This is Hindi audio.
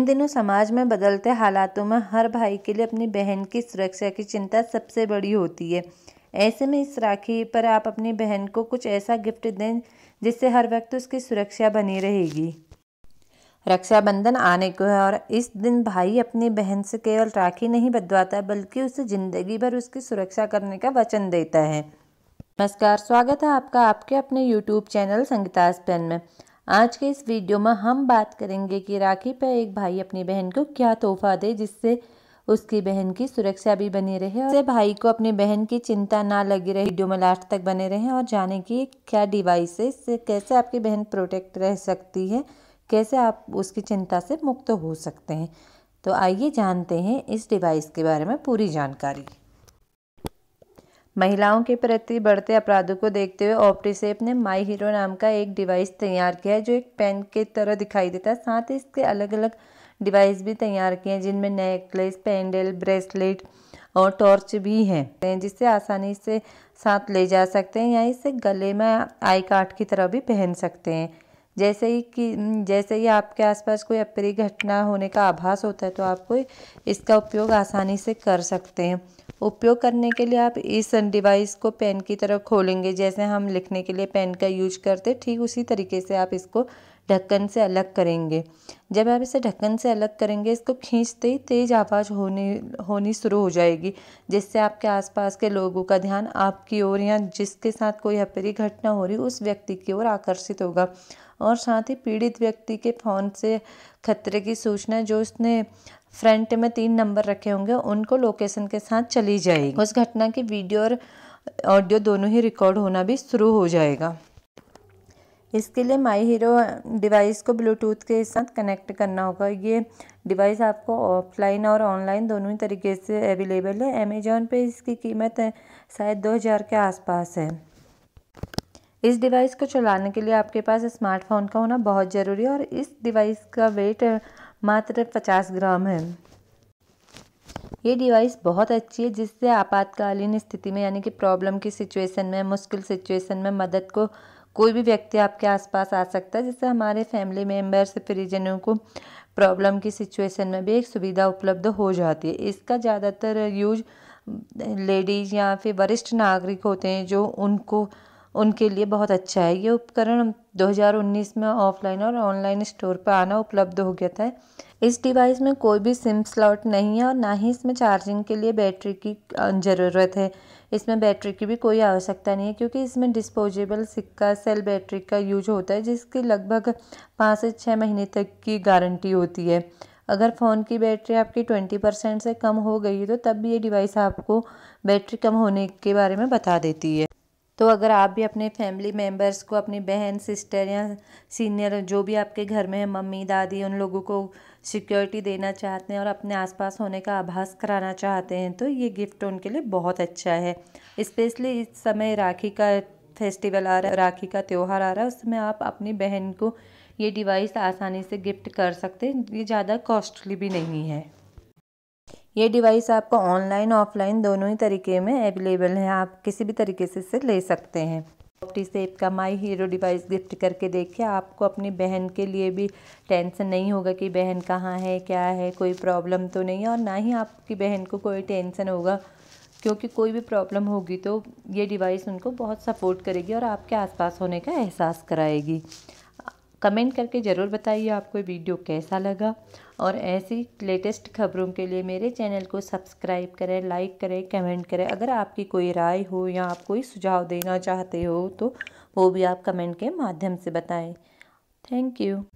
इन दिनों समाज में बदलते हालातों में हर भाई के लिए अपनी बहन की सुरक्षा की चिंता सबसे बड़ी होती है ऐसे में इस राखी पर आप अपनी बहन को कुछ ऐसा गिफ्ट दें जिससे हर वक्त उसकी सुरक्षा बनी रहेगी रक्षाबंधन आने को है और इस दिन भाई अपनी बहन से केवल राखी नहीं बदवाता बल्कि उसे ज़िंदगी भर उसकी सुरक्षा करने का वचन देता है नमस्कार स्वागत है आपका आपके अपने यूट्यूब चैनल संगीतास स्पेन में आज के इस वीडियो में हम बात करेंगे कि राखी पर एक भाई अपनी बहन को क्या तोहफा दे जिससे उसकी बहन की सुरक्षा भी बनी रहे और भाई को अपनी बहन की चिंता ना लगी रहे वीडियो में लास्ट तक बने रहें और जाने की क्या डिवाइस है इससे कैसे आपकी बहन प्रोटेक्ट रह सकती है कैसे आप उसकी चिंता से मुक्त हो सकते हैं तो आइए जानते हैं इस डिवाइस के बारे में पूरी जानकारी महिलाओं के प्रति बढ़ते अपराधों को देखते हुए ऑप्टीसेप ने माई हीरो नाम का एक डिवाइस तैयार किया है जो एक पेन के तरह दिखाई देता है साथ ही इसके अलग अलग डिवाइस भी तैयार किए हैं जिनमें नेकलेस पेंडल ब्रेसलेट और टॉर्च भी हैं जिससे आसानी से साथ ले जा सकते हैं या इसे गले में आई कार्ड की तरह भी पहन सकते हैं जैसे ही कि जैसे ही आपके आसपास कोई अप्रिय घटना होने का आभास होता है तो आप कोई इसका उपयोग आसानी से कर सकते हैं उपयोग करने के लिए आप इस डिवाइस को पेन की तरह खोलेंगे जैसे हम लिखने के लिए पेन का यूज करते ठीक उसी तरीके से आप इसको ढक्कन से अलग करेंगे जब आप इसे ढक्कन से अलग करेंगे इसको खींचते ही तेज़ आवाज़ होने होनी शुरू हो जाएगी जिससे आपके आसपास के लोगों का ध्यान आपकी ओर या जिसके साथ कोई अपरी घटना हो रही उस व्यक्ति की ओर आकर्षित होगा और साथ ही पीड़ित व्यक्ति के फ़ोन से खतरे की सूचना जो उसने फ्रंट में तीन नंबर रखे होंगे उनको लोकेशन के साथ चली जाएगी उस घटना की वीडियो और ऑडियो दोनों ही रिकॉर्ड होना भी शुरू हो जाएगा इसके लिए माई हीरो डिवाइस को ब्लूटूथ के साथ कनेक्ट करना होगा ये डिवाइस आपको ऑफलाइन और ऑनलाइन दोनों ही तरीके से अवेलेबल है अमेज़ोन पे इसकी कीमत है शायद दो हज़ार के आसपास है इस डिवाइस को चलाने के लिए आपके पास स्मार्टफोन का होना बहुत ज़रूरी है और इस डिवाइस का वेट मात्र पचास ग्राम है ये डिवाइस बहुत अच्छी है जिससे आपातकालीन स्थिति में यानी कि प्रॉब्लम की सिचुएशन में मुश्किल सिचुएशन में मदद को कोई भी व्यक्ति आपके आसपास आ सकता है जिससे हमारे फैमिली मेम्बर्स परिजनों को प्रॉब्लम की सिचुएशन में भी एक सुविधा उपलब्ध हो जाती है इसका ज़्यादातर यूज लेडीज या फिर वरिष्ठ नागरिक होते हैं जो उनको उनके लिए बहुत अच्छा है ये उपकरण दो हज़ार उन्नीस में ऑफ़लाइन और ऑनलाइन स्टोर पर आना उपलब्ध हो गया था इस डिवाइस में कोई भी सिम स्लॉट नहीं है और ना ही इसमें चार्जिंग के लिए बैटरी की ज़रूरत है इसमें बैटरी की भी कोई आवश्यकता नहीं है क्योंकि इसमें डिस्पोजेबल सिक्का सेल बैटरी का यूज होता है जिसकी लगभग पाँच से छः महीने तक की गारंटी होती है अगर फ़ोन की बैटरी आपकी ट्वेंटी परसेंट से कम हो गई है तो तब भी ये डिवाइस आपको बैटरी कम होने के बारे में बता देती है तो अगर आप भी अपने फैमिली मेम्बर्स को अपनी बहन सिस्टर या सीनियर जो भी आपके घर में है मम्मी दादी उन लोगों को सिक्योरिटी देना चाहते हैं और अपने आसपास होने का आभास कराना चाहते हैं तो ये गिफ्ट उनके लिए बहुत अच्छा है स्पेशली इस समय राखी का फेस्टिवल आ रहा है राखी का त्यौहार आ रहा है उसमें आप अपनी बहन को ये डिवाइस आसानी से गिफ्ट कर सकते हैं ये ज़्यादा कॉस्टली भी नहीं है ये डिवाइस आपको ऑनलाइन ऑफलाइन दोनों ही तरीके में अवेलेबल है आप किसी भी तरीके से इसे ले सकते हैं सॉफ्टी सेप का माई हीरो डिवाइस गिफ्ट करके देखिए आपको अपनी बहन के लिए भी टेंशन नहीं होगा कि बहन कहाँ है क्या है कोई प्रॉब्लम तो नहीं है और ना ही आपकी बहन को कोई टेंशन होगा क्योंकि कोई भी प्रॉब्लम होगी तो ये डिवाइस उनको बहुत सपोर्ट करेगी और आपके आसपास होने का एहसास कराएगी कमेंट करके ज़रूर बताइए आपको वीडियो कैसा लगा और ऐसी लेटेस्ट खबरों के लिए मेरे चैनल को सब्सक्राइब करें लाइक करें कमेंट करें अगर आपकी कोई राय हो या आप कोई सुझाव देना चाहते हो तो वो भी आप कमेंट के माध्यम से बताएं थैंक यू